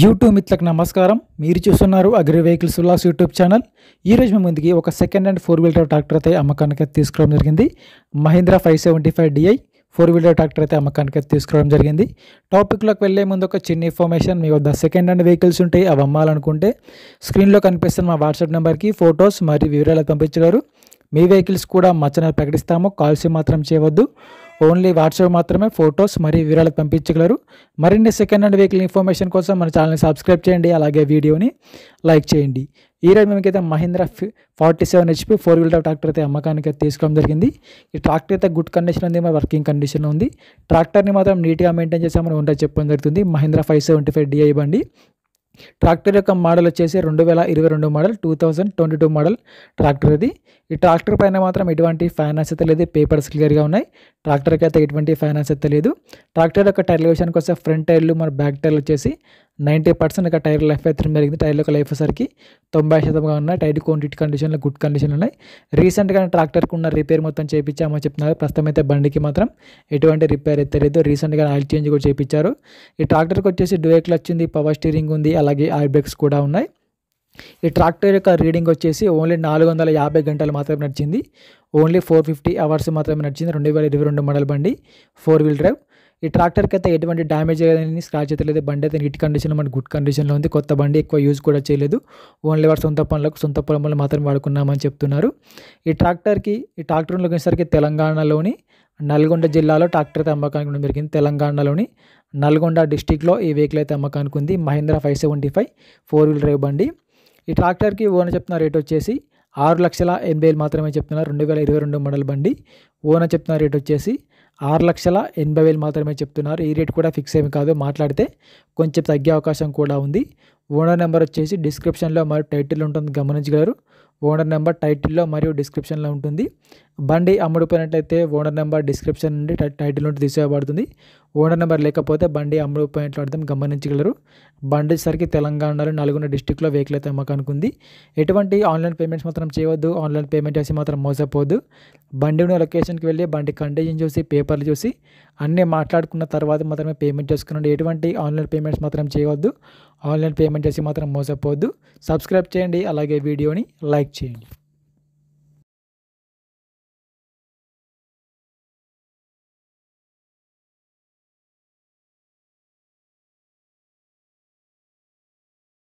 YouTube మిత్రులకు నమస్కారం మీరు చూస్తున్నారు agri vehicles Ullas YouTube channel ఈరోజు మీ ముందుకి ఒక second hand four wheeler tractor అయితే అమ్మకానికి తీసుకురావడం జరిగింది Mahindra five seventy five DI four wheeler tractor అయితే అమ్మకానికి తీసుకురావడం జరిగింది టాపిక్లోకి వెళ్ళే ముందు ఒక చిన్న ఇన్ఫర్మేషన్ మీ వద్ద సెకండ్ హ్యాండ్ వెహికల్స్ ఉంటాయి అవి అమ్మాలనుకుంటే స్క్రీన్లో కనిపిస్తున్న మా వాట్సాప్ నెంబర్కి ఫొటోస్ మరియు వివరాలు పంపించగలరు మీ వెహికల్స్ కూడా మా ఛానల్ ప్రకటిస్తాము కాల్స్ మాత్రం చేయవద్దు ఓన్లీ వాట్సాప్ మాత్రమే ఫొటోస్ మరియు వివరాలు పంపించగలరు మరిన్ని సెకండ్ హ్యాండ్ వెహికల్ ఇన్ఫర్మేషన్ కోసం మన ఛానల్ని సబ్స్క్రైబ్ చేయండి అలాగే వీడియోని లైక్ చేయండి ఈరోజు మేమైతే Mahindra forty seven HP four wheeler tractor అయితే అమ్మకానికి తీసుకోవడం జరిగింది ఈ ట్రాక్టర్ అయితే గుడ్ కండిషన్ ఉంది మరి వర్కింగ్ కండిషన్ ఉంది ట్రాక్టర్ని మాత్రం నీట్గా మెయింటైన్ చేసామని ఉంటా చెప్పడం జరుగుతుంది Mahindra five seventy five DI బండి ట్రాక్టర్ యొక్క మోడల్ వచ్చేసి రెండు వేల ఇరవై రెండు model two thousand twenty two model tractor ఇది ఈ ట్రాక్టర్ పైన మాత్రం ఎటువంటి ఫైనాన్స్ అయితే లేదు పేపర్స్ క్లియర్గా ఉన్నాయి ట్రాక్టర్కి అయితే ఎటువంటి ఫైనాన్స్ అయితే లేదు ట్రాక్టర్ యొక్క టైర్ల విషయానికి వస్తే ఫ్రంట్ టైర్లు మన బ్యాక్ టైర్లు వచ్చేసి నైంటీ పర్సెంట్ ఇక టైర్ లైఫ్ అయితే జరిగింది టైర్ యొక్క లైఫ్ సరికి తొంభై శాతంగా ఉన్నాయి టైట్ క్వాంటిటీ కండిషన్లు గుడ్ కండిషన్లు ఉన్నాయి రీసెంట్గా ట్రాక్టర్కి ఉన్న రిపేర్ మొత్తం చేయించామని చెప్తున్నారు ప్రస్తుతం అయితే బండికి మాత్రం ఎటువంటి రిపేర్ అయితే లేదు రీసెంట్గా ఆయిల్ చేంజ్ కూడా చేయించారు ఈ ట్రాక్టర్కి వచ్చేసి డ్యూయల్ వచ్చింది ఉంది పవర్ స్టీరింగ్ ఉంది అలాగే ఆయిల్ బ్రేక్స్ కూడా ఉన్నాయి ఈ ట్రాక్టర్ యొక్క రీడింగ్ వచ్చేసి ఓన్లీ నాలుగు వందల యాభై గంటలు మాత్రమే నడిచింది ఓన్లీ ఫోర్ ఫిఫ్టీ అవర్స్ మాత్రమే నడిచింది రెండు వేల ఇరవై రెండు మోడల్ బండి ఫోర్ వీల్ డ్రైవ్ ఈ ట్రాక్టర్కి అయితే ఎటువంటి డ్యామేజ్ కానీ స్క్రాచ్ అయితే లేదు బండి అయితే నీట్ కండిషన్లో మనకి గుడ్ కండిషన్లో ఉంది కొత్త బండి ఎక్కువ యూజ్ కూడా చేయలేదు ఓన్లీ వారు సొంత పనులకు సొంత పొలంలో మాత్రం వాడుకున్నామని చెప్తున్నారు ఈ ట్రాక్టర్కి ఈ ట్రాక్టర్లోకి వచ్చేసరికి తెలంగాణలోని నల్గొండ జిల్లాలో ట్రాక్టర్ అయితే అమ్మకానికి ఉండడం జరిగింది తెలంగాణలోని నల్గొండ డిస్టిక్లో ఈ వెహికల్ అయితే అమ్మకానికి ఉంది Mahindra five seventy five four wheeler drive బండి ఈ ట్రాక్టర్కి ఓనర్ చెప్తున్న రేట్ వచ్చేసి ఆరు లక్షల ఎనభై వేలు మాత్రమే చెప్తున్నారు రెండు వేల ఇరవై రెండు మోడల్ బండి ఓనర్ చెప్తున్న రేట్ వచ్చేసి ఆరు లక్షల ఎనభై వేలు మాత్రమే చెప్తున్నారు ఈ రేట్ కూడా ఫిక్స్ ఏమి కాదు మాట్లాడితే కొంచెం తగ్గే అవకాశం కూడా ఉంది ఓనర్ నెంబర్ వచ్చేసి డిస్క్రిప్షన్లో మరియు టైటిల్ ఉంటుంది గమనించగలరు ఓనర్ నెంబర్ టైటిల్లో మరియు డిస్క్రిప్షన్లో ఉంటుంది బండి అమ్ముడుపోయినట్లయితే ఓనర్ నెంబర్ డిస్క్రిప్షన్ నుండి టైటిల్ నుండి తీసేయబడుతుంది ఓనర్ నెంబర్ లేకపోతే బండి అమ్ముడుపోయినట్లు అర్థం గమనించగలరు బండి సరికి తెలంగాణలో నల్గొండ డిస్టిక్లో వెహికల్ అయితే అమ్మకానుకుంది ఎటువంటి ఆన్లైన్ పేమెంట్స్ మాత్రం చేయవద్దు ఆన్లైన్ పేమెంట్ చేసి మాత్రం మోసపోవద్దు బండి ఉన్న లొకేషన్కి వెళ్ళి బండి కండిషన్ చూసి పేపర్లు చూసి అన్నీ మాట్లాడుకున్న తర్వాత మాత్రమే పేమెంట్ చేసుకునండి ఎటువంటి ఆన్లైన్ పేమెంట్స్ మాత్రం చేయవద్దు ఆన్లైన్ పేమెంట్ చేసి మాత్రం మోసపోవద్దు సబ్స్క్రైబ్ చేయండి అలాగే వీడియోని లైక్ చేయండి